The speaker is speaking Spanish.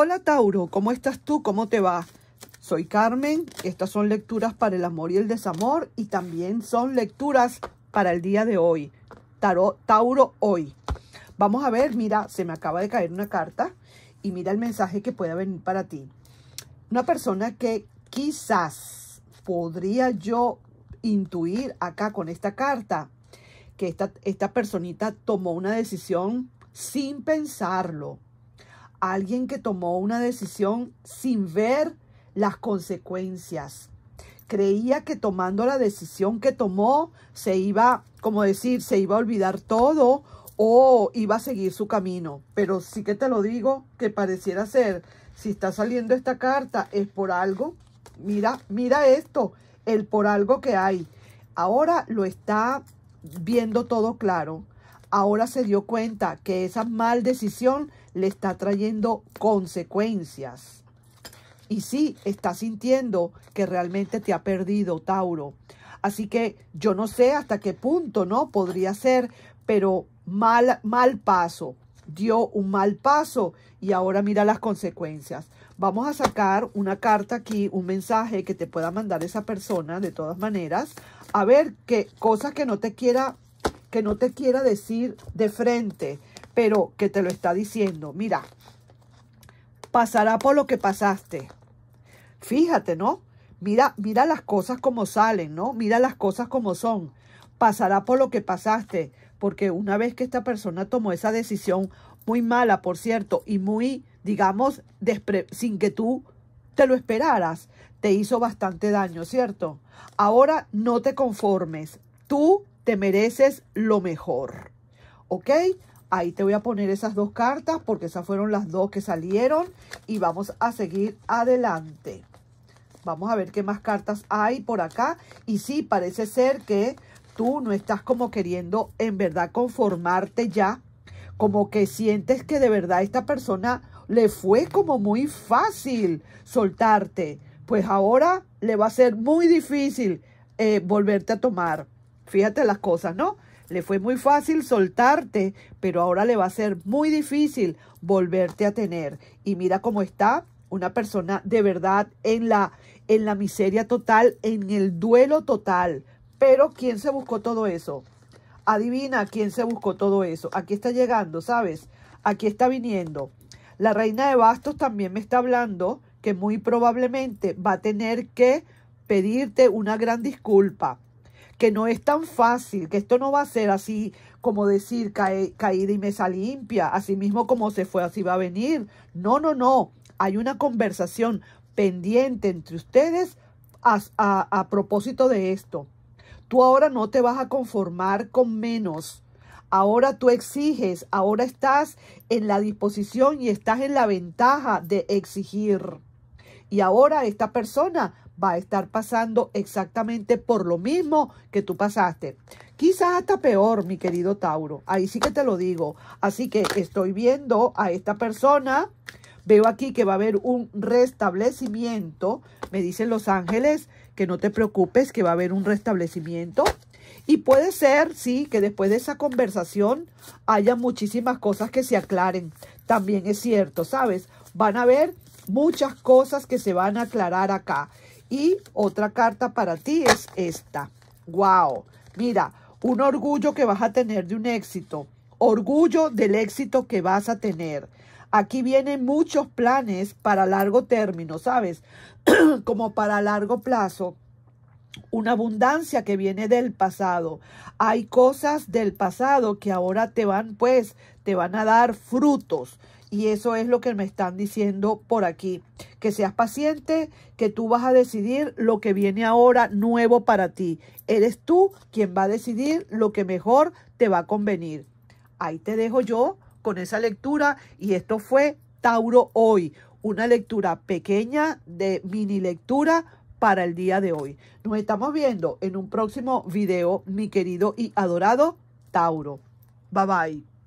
Hola Tauro, ¿cómo estás tú? ¿Cómo te va? Soy Carmen, estas son lecturas para el amor y el desamor y también son lecturas para el día de hoy, Tauro hoy. Vamos a ver, mira, se me acaba de caer una carta y mira el mensaje que puede venir para ti. Una persona que quizás podría yo intuir acá con esta carta, que esta personita tomó una decisión sin pensarlo, alguien que tomó una decisión sin ver las consecuencias. Creía que tomando la decisión que tomó se iba, como decir, se iba a olvidar todo o iba a seguir su camino. Pero sí que te lo digo, que pareciera ser, si está saliendo esta carta, es por algo. Mira, mira esto, el por algo que hay. Ahora lo está viendo todo claro. Ahora se dio cuenta que esa mal decisión le está trayendo consecuencias. Y sí, está sintiendo que realmente te ha perdido, Tauro. Así que yo no sé hasta qué punto, ¿no? Podría ser, pero mal, mal paso. Dio un mal paso y ahora mira las consecuencias. Vamos a sacar una carta aquí, un mensaje que te pueda mandar esa persona de todas maneras. A ver, qué cosas que no te quiera que no te quiera decir de frente, pero que te lo está diciendo. Mira, pasará por lo que pasaste. Fíjate, ¿no? Mira, mira las cosas como salen, ¿no? Mira las cosas como son. Pasará por lo que pasaste, porque una vez que esta persona tomó esa decisión, muy mala, por cierto, y muy, digamos, sin que tú te lo esperaras, te hizo bastante daño, ¿cierto? Ahora no te conformes, tú te mereces lo mejor, ¿ok? Ahí te voy a poner esas dos cartas porque esas fueron las dos que salieron y vamos a seguir adelante. Vamos a ver qué más cartas hay por acá. Y sí, parece ser que tú no estás como queriendo en verdad conformarte ya. Como que sientes que de verdad esta persona le fue como muy fácil soltarte. Pues ahora le va a ser muy difícil eh, volverte a tomar. Fíjate las cosas, ¿no? Le fue muy fácil soltarte, pero ahora le va a ser muy difícil volverte a tener. Y mira cómo está una persona de verdad en la, en la miseria total, en el duelo total. Pero ¿quién se buscó todo eso? Adivina quién se buscó todo eso. Aquí está llegando, ¿sabes? Aquí está viniendo. La reina de bastos también me está hablando que muy probablemente va a tener que pedirte una gran disculpa que no es tan fácil, que esto no va a ser así como decir caída y mesa limpia, así mismo como se fue, así va a venir. No, no, no. Hay una conversación pendiente entre ustedes a, a, a propósito de esto. Tú ahora no te vas a conformar con menos. Ahora tú exiges, ahora estás en la disposición y estás en la ventaja de exigir. Y ahora esta persona va a estar pasando exactamente por lo mismo que tú pasaste. Quizás hasta peor, mi querido Tauro. Ahí sí que te lo digo. Así que estoy viendo a esta persona. Veo aquí que va a haber un restablecimiento. Me dicen los ángeles que no te preocupes, que va a haber un restablecimiento. Y puede ser, sí, que después de esa conversación haya muchísimas cosas que se aclaren. También es cierto, ¿sabes? Van a haber muchas cosas que se van a aclarar acá. Y otra carta para ti es esta. ¡Wow! Mira, un orgullo que vas a tener de un éxito. Orgullo del éxito que vas a tener. Aquí vienen muchos planes para largo término, ¿sabes? Como para largo plazo una abundancia que viene del pasado. Hay cosas del pasado que ahora te van, pues, te van a dar frutos. Y eso es lo que me están diciendo por aquí. Que seas paciente, que tú vas a decidir lo que viene ahora nuevo para ti. Eres tú quien va a decidir lo que mejor te va a convenir. Ahí te dejo yo con esa lectura y esto fue Tauro hoy. Una lectura pequeña de mini lectura para el día de hoy. Nos estamos viendo en un próximo video, mi querido y adorado Tauro. Bye bye.